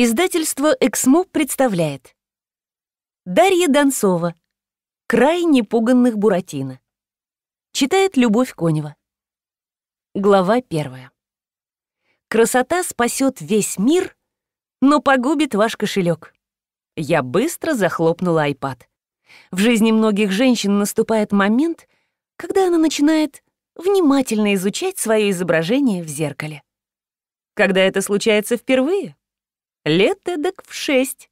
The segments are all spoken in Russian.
Издательство «Эксмо» представляет Дарья Донцова «Край непуганных Буратино» Читает Любовь Конева Глава первая «Красота спасет весь мир, но погубит ваш кошелек. Я быстро захлопнула айпад. В жизни многих женщин наступает момент, когда она начинает внимательно изучать свое изображение в зеркале. Когда это случается впервые, лет эдак в шесть.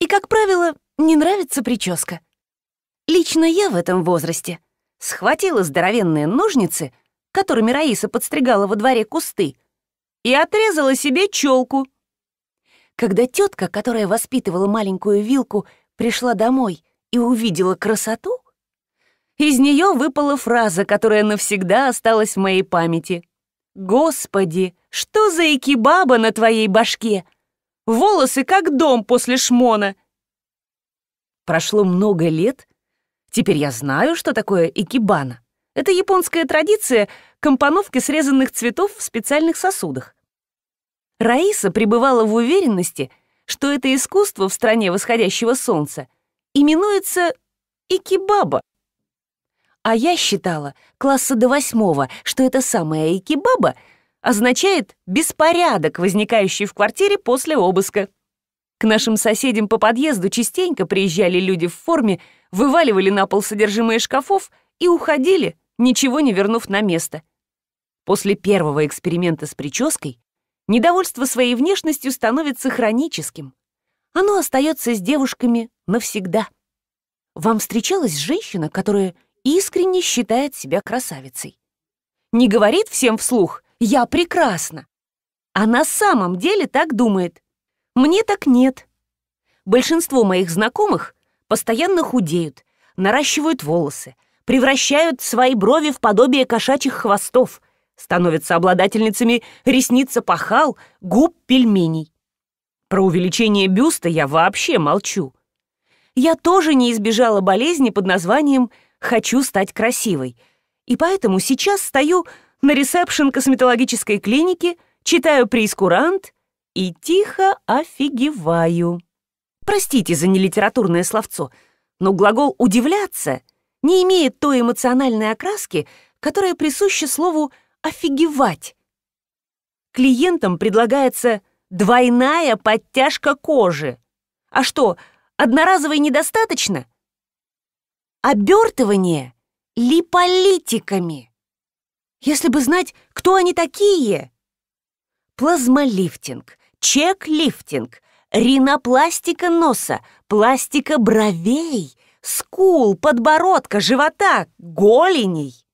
И, как правило, не нравится прическа. Лично я в этом возрасте схватила здоровенные ножницы, которыми Раиса подстригала во дворе кусты, и отрезала себе челку. Когда тетка, которая воспитывала маленькую вилку, пришла домой и увидела красоту, из нее выпала фраза, которая навсегда осталась в моей памяти. «Господи, что за экибаба на твоей башке?» Волосы как дом после шмона. Прошло много лет. Теперь я знаю, что такое икебана. Это японская традиция компоновки срезанных цветов в специальных сосудах. Раиса пребывала в уверенности, что это искусство в стране восходящего солнца именуется икебаба. А я считала класса до восьмого, что это самая икебаба — означает беспорядок, возникающий в квартире после обыска. К нашим соседям по подъезду частенько приезжали люди в форме, вываливали на пол содержимое шкафов и уходили, ничего не вернув на место. После первого эксперимента с прической недовольство своей внешностью становится хроническим. Оно остается с девушками навсегда. Вам встречалась женщина, которая искренне считает себя красавицей? Не говорит всем вслух я прекрасна. А на самом деле так думает. Мне так нет. Большинство моих знакомых постоянно худеют, наращивают волосы, превращают свои брови в подобие кошачьих хвостов, становятся обладательницами ресниц пахал, губ пельменей. Про увеличение бюста я вообще молчу. Я тоже не избежала болезни под названием «хочу стать красивой», и поэтому сейчас стою на ресепшн косметологической клиники, читаю прейскурант и тихо офигеваю. Простите за нелитературное словцо, но глагол «удивляться» не имеет той эмоциональной окраски, которая присуща слову «офигевать». Клиентам предлагается двойная подтяжка кожи. А что, одноразовой недостаточно? Обертывание липолитиками. Если бы знать, кто они такие! Плазмолифтинг, чек-лифтинг, ринопластика носа, пластика бровей, скул, подбородка, живота, голеней,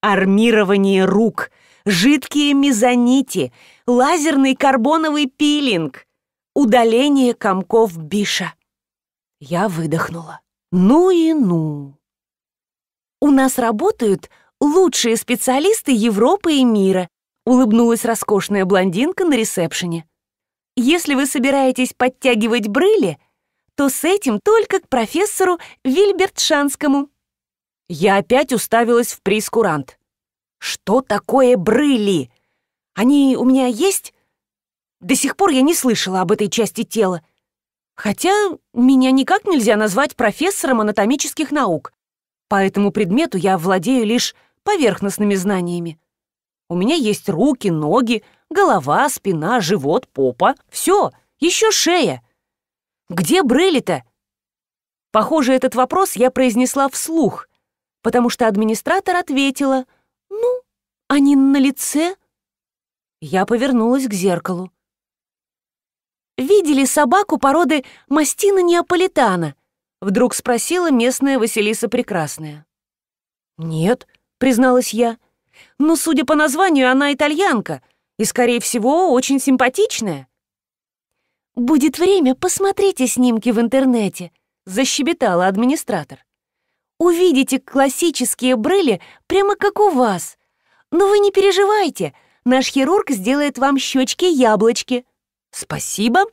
армирование рук, жидкие мезонити, лазерный карбоновый пилинг, удаление комков биша. Я выдохнула. Ну и ну. У нас работают лучшие специалисты Европы и мира», — улыбнулась роскошная блондинка на ресепшене. «Если вы собираетесь подтягивать брыли, то с этим только к профессору Вильбертшанскому». Я опять уставилась в прескурант. «Что такое брыли? Они у меня есть?» До сих пор я не слышала об этой части тела. Хотя меня никак нельзя назвать профессором анатомических наук. По этому предмету я владею лишь поверхностными знаниями. У меня есть руки, ноги, голова, спина, живот, попа. Все, еще шея. Где брыли то Похоже, этот вопрос я произнесла вслух, потому что администратор ответила «Ну, они на лице?» Я повернулась к зеркалу. «Видели собаку породы мастина неаполитана?» Вдруг спросила местная Василиса Прекрасная. «Нет», — призналась я. «Но, «Ну, судя по названию, она итальянка и, скорее всего, очень симпатичная». «Будет время, посмотрите снимки в интернете», — защебетала администратор. «Увидите классические брыли прямо как у вас. Но вы не переживайте, наш хирург сделает вам щечки-яблочки». «Спасибо,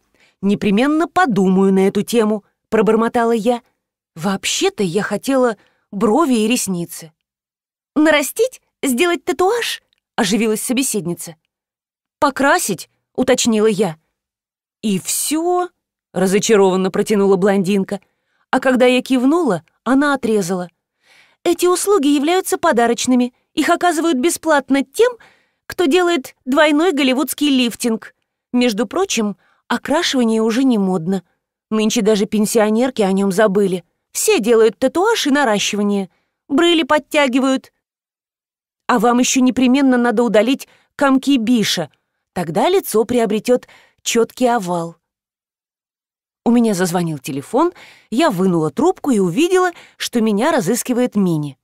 непременно подумаю на эту тему», пробормотала я. «Вообще-то я хотела брови и ресницы». «Нарастить? Сделать татуаж?» — оживилась собеседница. «Покрасить?» — уточнила я. «И все?» — разочарованно протянула блондинка. А когда я кивнула, она отрезала. «Эти услуги являются подарочными. Их оказывают бесплатно тем, кто делает двойной голливудский лифтинг. Между прочим, окрашивание уже не модно. Нынче даже пенсионерки о нем забыли. Все делают татуаж и наращивание. Брыли подтягивают. А вам еще непременно надо удалить комки биша. Тогда лицо приобретет четкий овал. У меня зазвонил телефон, я вынула трубку и увидела, что меня разыскивает Мини.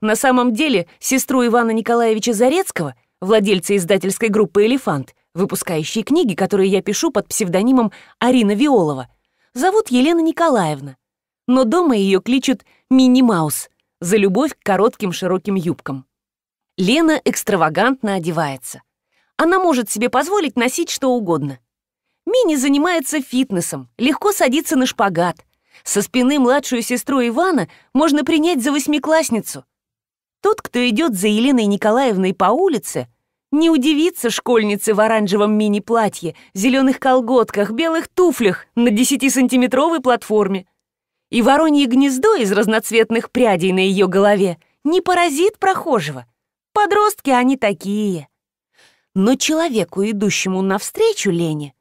На самом деле, сестру Ивана Николаевича Зарецкого, владельца издательской группы «Элефант», выпускающей книги, которые я пишу под псевдонимом Арина Виолова. Зовут Елена Николаевна. Но дома ее кличут «Мини Маус» за любовь к коротким широким юбкам. Лена экстравагантно одевается. Она может себе позволить носить что угодно. Мини занимается фитнесом, легко садится на шпагат. Со спины младшую сестру Ивана можно принять за восьмиклассницу. Тот, кто идет за Еленой Николаевной по улице — не удивиться школьнице в оранжевом мини-платье, зеленых колготках, белых туфлях на 10-сантиметровой платформе. И воронье гнездо из разноцветных прядей на ее голове не поразит прохожего. Подростки они такие. Но человеку, идущему навстречу Лене,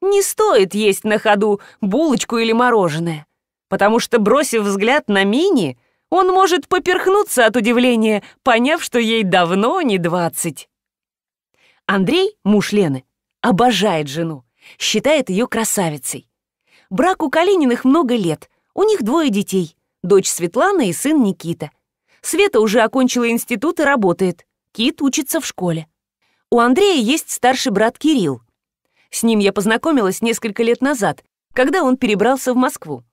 не стоит есть на ходу булочку или мороженое, потому что, бросив взгляд на мини, он может поперхнуться от удивления, поняв, что ей давно не двадцать. Андрей, муж Лены, обожает жену, считает ее красавицей. Брак у Калининых много лет, у них двое детей, дочь Светлана и сын Никита. Света уже окончила институт и работает, Кит учится в школе. У Андрея есть старший брат Кирилл. С ним я познакомилась несколько лет назад, когда он перебрался в Москву.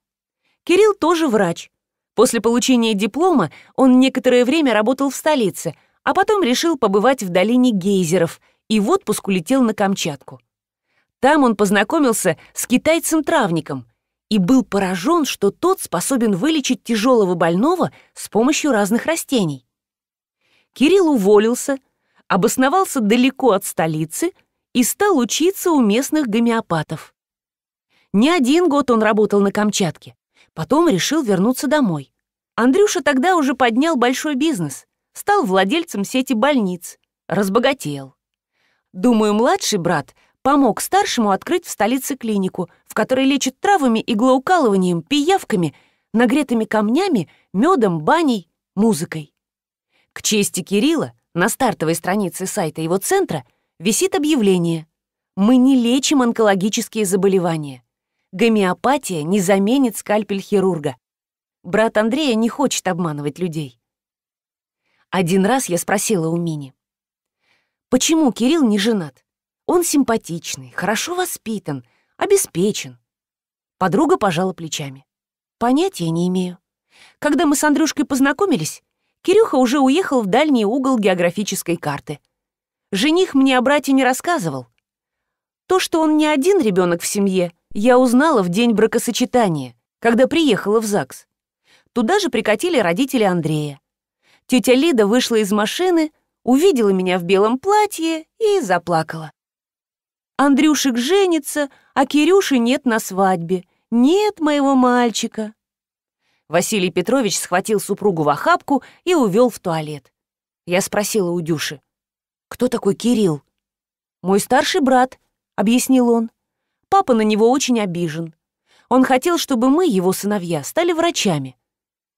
Кирилл тоже врач. После получения диплома он некоторое время работал в столице, а потом решил побывать в долине гейзеров – и в отпуск улетел на Камчатку. Там он познакомился с китайцем-травником и был поражен, что тот способен вылечить тяжелого больного с помощью разных растений. Кирилл уволился, обосновался далеко от столицы и стал учиться у местных гомеопатов. Не один год он работал на Камчатке, потом решил вернуться домой. Андрюша тогда уже поднял большой бизнес, стал владельцем сети больниц, разбогател. Думаю, младший брат помог старшему открыть в столице клинику, в которой лечат травами, иглоукалыванием, пиявками, нагретыми камнями, медом, баней, музыкой. К чести Кирилла на стартовой странице сайта его центра висит объявление «Мы не лечим онкологические заболевания. Гомеопатия не заменит скальпель хирурга. Брат Андрея не хочет обманывать людей». Один раз я спросила у Мини, Почему Кирилл не женат? Он симпатичный, хорошо воспитан, обеспечен. Подруга пожала плечами. Понятия не имею. Когда мы с Андрюшкой познакомились, Кирюха уже уехал в дальний угол географической карты. Жених мне о брате не рассказывал. То, что он не один ребенок в семье, я узнала в день бракосочетания, когда приехала в ЗАГС. Туда же прикатили родители Андрея. Тетя Лида вышла из машины — увидела меня в белом платье и заплакала. Андрюшек женится, а Кирюши нет на свадьбе. Нет моего мальчика. Василий Петрович схватил супругу в охапку и увел в туалет. Я спросила у Дюши, кто такой Кирилл? «Мой старший брат», — объяснил он. «Папа на него очень обижен. Он хотел, чтобы мы, его сыновья, стали врачами.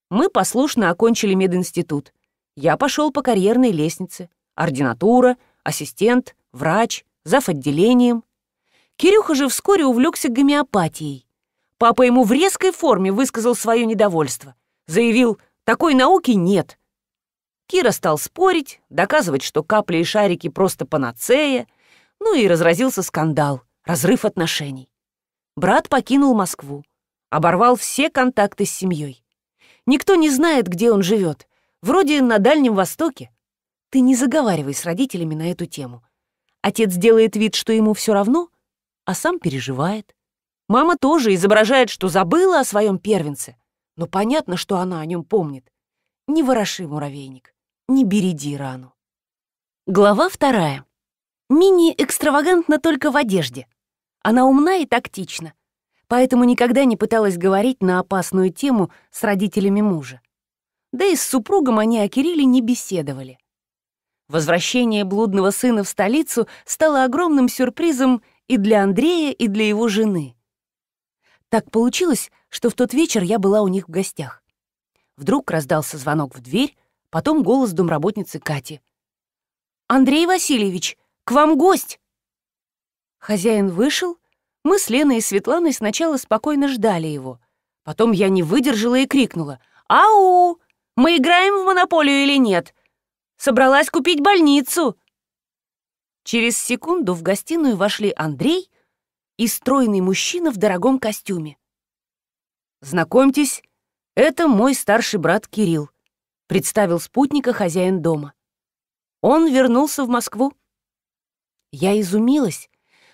Мы послушно окончили мединститут. Я пошел по карьерной лестнице. Ординатура, ассистент, врач, зав. отделением. Кирюха же вскоре увлекся гомеопатией. Папа ему в резкой форме высказал свое недовольство. Заявил, такой науки нет. Кира стал спорить, доказывать, что капли и шарики просто панацея. Ну и разразился скандал, разрыв отношений. Брат покинул Москву, оборвал все контакты с семьей. Никто не знает, где он живет, Вроде на Дальнем Востоке. Ты не заговаривай с родителями на эту тему. Отец делает вид, что ему все равно, а сам переживает. Мама тоже изображает, что забыла о своем первенце. Но понятно, что она о нем помнит. Не вороши муравейник, не береди рану. Глава вторая. Мини экстравагантна только в одежде. Она умна и тактична, поэтому никогда не пыталась говорить на опасную тему с родителями мужа да и с супругом они о Кирилле не беседовали. Возвращение блудного сына в столицу стало огромным сюрпризом и для Андрея, и для его жены. Так получилось, что в тот вечер я была у них в гостях. Вдруг раздался звонок в дверь, потом голос домработницы Кати. «Андрей Васильевич, к вам гость!» Хозяин вышел, мы с Леной и Светланой сначала спокойно ждали его. Потом я не выдержала и крикнула «Ау!» Мы играем в монополию или нет? Собралась купить больницу!» Через секунду в гостиную вошли Андрей и стройный мужчина в дорогом костюме. «Знакомьтесь, это мой старший брат Кирилл», — представил спутника хозяин дома. «Он вернулся в Москву». Я изумилась,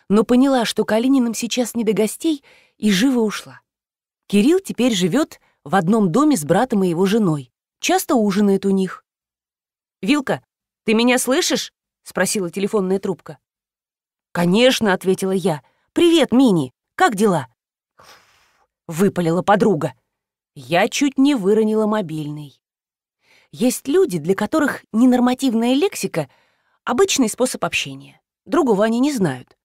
но поняла, что Калининым сейчас не до гостей, и живо ушла. Кирилл теперь живет в одном доме с братом и его женой часто ужинает у них. «Вилка, ты меня слышишь?» — спросила телефонная трубка. «Конечно», — ответила я. «Привет, Мини, как дела?» Выпалила подруга. Я чуть не выронила мобильный. Есть люди, для которых ненормативная лексика — обычный способ общения. Другого они не знают.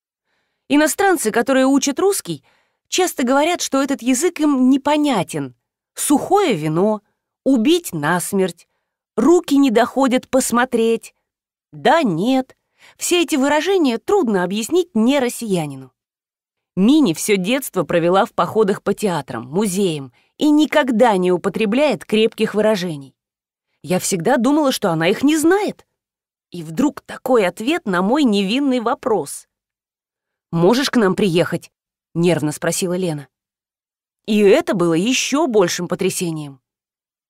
Иностранцы, которые учат русский, часто говорят, что этот язык им непонятен. Сухое вино, убить насмерть, руки не доходят посмотреть, да нет. Все эти выражения трудно объяснить не россиянину. Мини все детство провела в походах по театрам, музеям и никогда не употребляет крепких выражений. Я всегда думала, что она их не знает. И вдруг такой ответ на мой невинный вопрос. «Можешь к нам приехать?» — нервно спросила Лена. И это было еще большим потрясением.